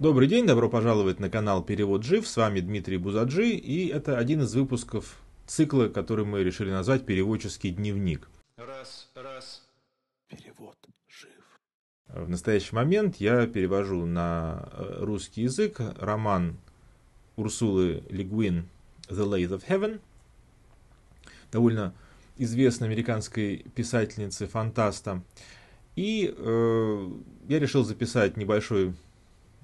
Добрый день, добро пожаловать на канал Перевод Жив, с вами Дмитрий Бузаджи, и это один из выпусков цикла, который мы решили назвать «Переводческий дневник». Раз, раз, перевод жив. В настоящий момент я перевожу на э, русский язык роман Урсулы Легуин «The Late of Heaven», довольно известной американской писательницы-фантаста. И э, я решил записать небольшой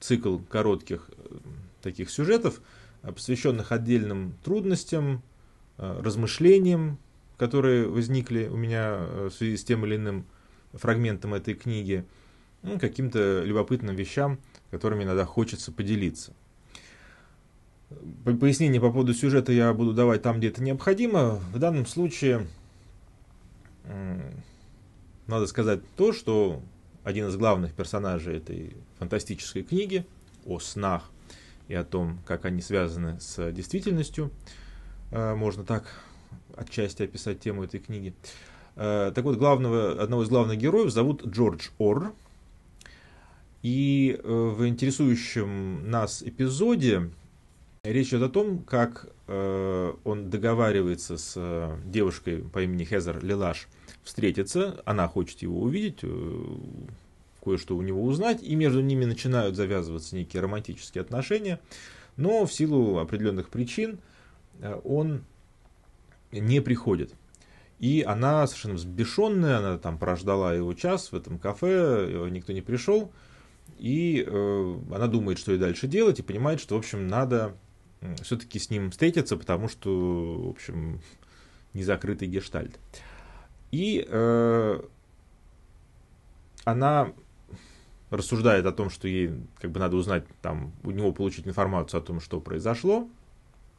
цикл коротких э, таких сюжетов, э, посвященных отдельным трудностям, э, размышлениям, которые возникли у меня в связи с тем или иным фрагментом этой книги, ну, каким-то любопытным вещам, которыми иногда хочется поделиться. Пояснение по поводу сюжета я буду давать там, где это необходимо. В данном случае надо сказать то, что один из главных персонажей этой фантастической книги о снах и о том, как они связаны с действительностью. Э, можно так отчасти описать тему этой книги. Э, так вот, главного, одного из главных героев зовут Джордж Орр. И э, в интересующем нас эпизоде речь идет о том, как он договаривается с девушкой по имени Хезер Лилаш – встретиться, она хочет его увидеть, э, кое-что у него узнать, и между ними начинают завязываться некие романтические отношения, но в силу определенных причин э, он не приходит. И она совершенно взбешенная, она там прождала его час в этом кафе, никто не пришел, и э, она думает, что и дальше делать, и понимает, что, в общем, надо все-таки с ним встретиться, потому что, в общем, незакрытый гештальт. И э, она рассуждает о том, что ей как бы надо узнать, там, у него получить информацию о том, что произошло.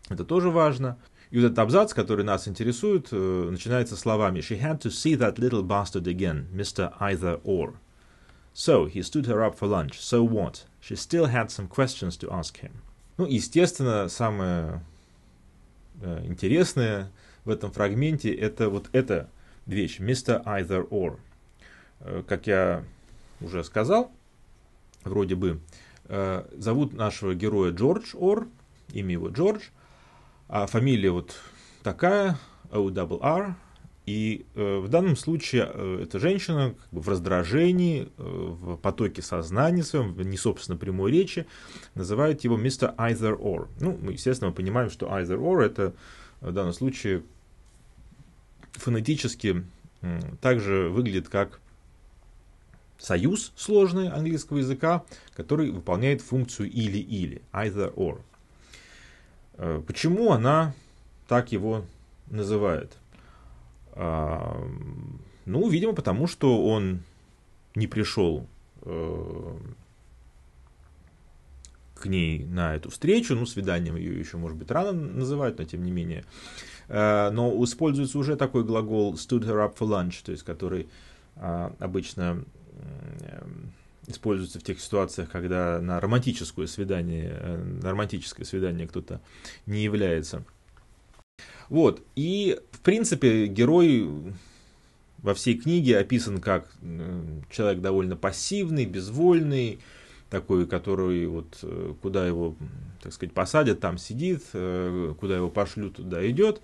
Это тоже важно. И вот этот абзац, который нас интересует, э, начинается словами «She had to see that little bastard again, Mr. Either Or». So, he stood her up for lunch. So what? She still had some questions to ask him. Ну, естественно, самое э, интересное в этом фрагменте это вот это вещь вместо either or. Как я уже сказал, вроде бы, э, зовут нашего героя Джордж Ор, имя его Джордж, а фамилия вот такая, O-R, и э, в данном случае э, эта женщина как бы в раздражении, э, в потоке сознания своем, в не собственно прямой речи, называет его вместо either or. Ну, мы, естественно, мы понимаем, что either or это э, в данном случае фонетически также выглядит как союз сложный английского языка, который выполняет функцию или-или, either or. Э, почему она так его называет? А, ну, видимо, потому что он не пришел э, к ней на эту встречу, ну, свиданием ее еще, может быть, рано называют, но тем не менее. Э, но используется уже такой глагол stood her up for lunch, то есть который а, обычно э, используется в тех ситуациях, когда на романтическое свидание, э, на романтическое свидание кто-то не является. Вот, и в принципе герой во всей книге описан как человек довольно пассивный, безвольный, такой, который вот э, куда его, так сказать, посадят, там сидит, э, куда его пошлют, туда идет.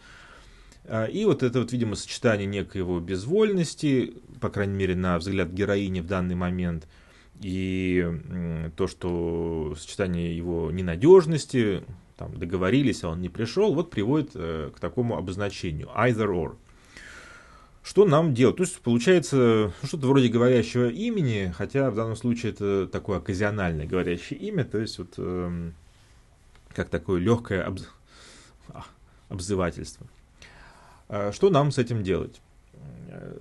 А, и вот это вот, видимо, сочетание некой его безвольности, по крайней мере, на взгляд героини в данный момент, и то, что сочетание его ненадежности, там договорились, а он не пришел, вот приводит э, к такому обозначению either or что нам делать? То есть получается что-то вроде говорящего имени, хотя в данном случае это такое оказиональное говорящее имя, то есть вот э, как такое легкое обз... А, обзывательство. А, что нам с этим делать? Э,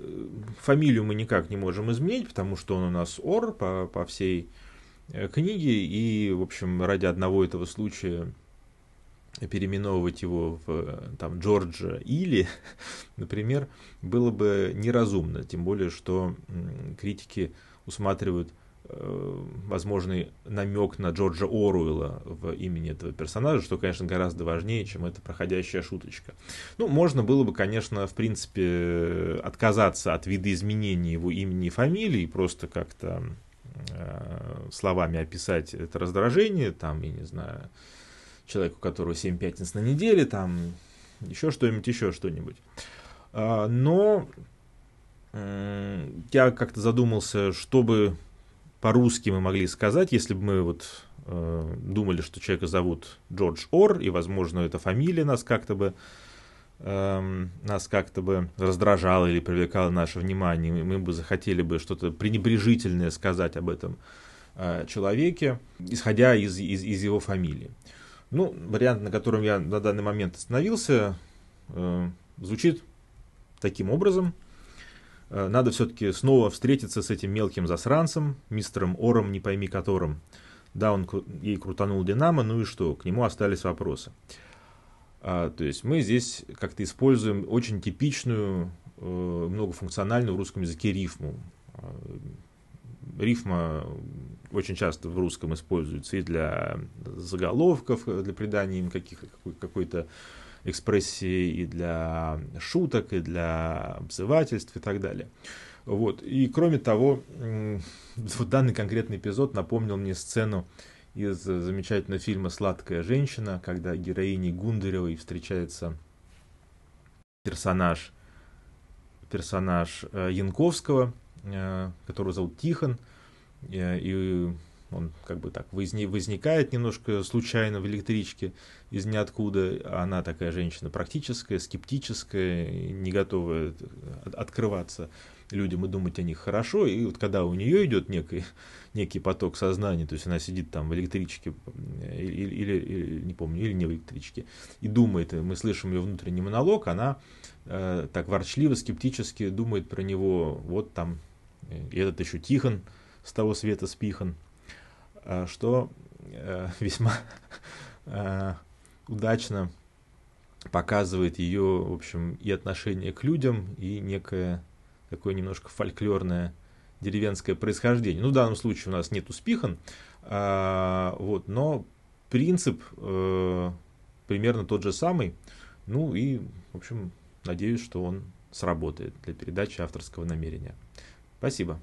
фамилию мы никак не можем изменить, потому что он у нас ор по, по всей э, книге, и, в общем, ради одного этого случая переименовывать его в э, там, Джорджа или, например, было бы неразумно, тем более, что критики усматривают э, возможный намек на Джорджа Оруэлла в имени этого персонажа, что, конечно, гораздо важнее, чем эта проходящая шуточка. Ну, можно было бы, конечно, в принципе, э, отказаться от видоизменения его имени и фамилии, просто как-то э, словами описать это раздражение, там, я не знаю, человеку, у которого 7 пятниц на неделе, там еще что-нибудь, еще что-нибудь. А, но я как-то задумался, чтобы по-русски мы могли сказать, если бы мы вот э, думали, что человека зовут Джордж Ор, и, возможно, эта фамилия нас как-то бы эм, нас как-то бы раздражала или привлекала наше внимание, мы бы захотели бы что-то пренебрежительное сказать об этом э, человеке, исходя из, из, из его фамилии. Ну, вариант, на котором я на данный момент остановился, э, звучит таким образом. Э, надо все-таки снова встретиться с этим мелким засранцем, мистером Ором, не пойми которым. Да, он ей крутанул Динамо, ну и что, к нему остались вопросы. А, то есть мы здесь как-то используем очень типичную, э, многофункциональную в русском языке рифму. Э, рифма очень часто в русском используется и для заголовков, э, для придания им каких, какой-то экспрессии, и для шуток, и для обзывательств и так далее. Вот. И кроме того, данный конкретный эпизод напомнил мне сцену из э, замечательного фильма «Сладкая женщина», когда героиней Гундаревой встречается персонаж, персонаж э, Янковского, которого зовут Тихон – Э, и он как бы так возникает немножко случайно в электричке из ниоткуда. Она такая женщина практическая, скептическая, не готовая открываться людям и думать о них хорошо. И вот когда у нее идет некий, некий поток сознания, то есть она сидит там в электричке, э, или, или, или не помню, или не в электричке, и думает, и мы слышим ее внутренний монолог, она э, так ворчливо, скептически думает про него, вот там, э, и этот еще Тихон, с того света спихан, э, что э, весьма э, удачно показывает ее, в общем, и отношение к людям, и некое такое немножко фольклорное деревенское происхождение. Ну, в данном случае у нас нет успихан, а, вот, но принцип примерно тот же самый. Ну и, в общем, надеюсь, что он сработает для передачи авторского намерения. Спасибо.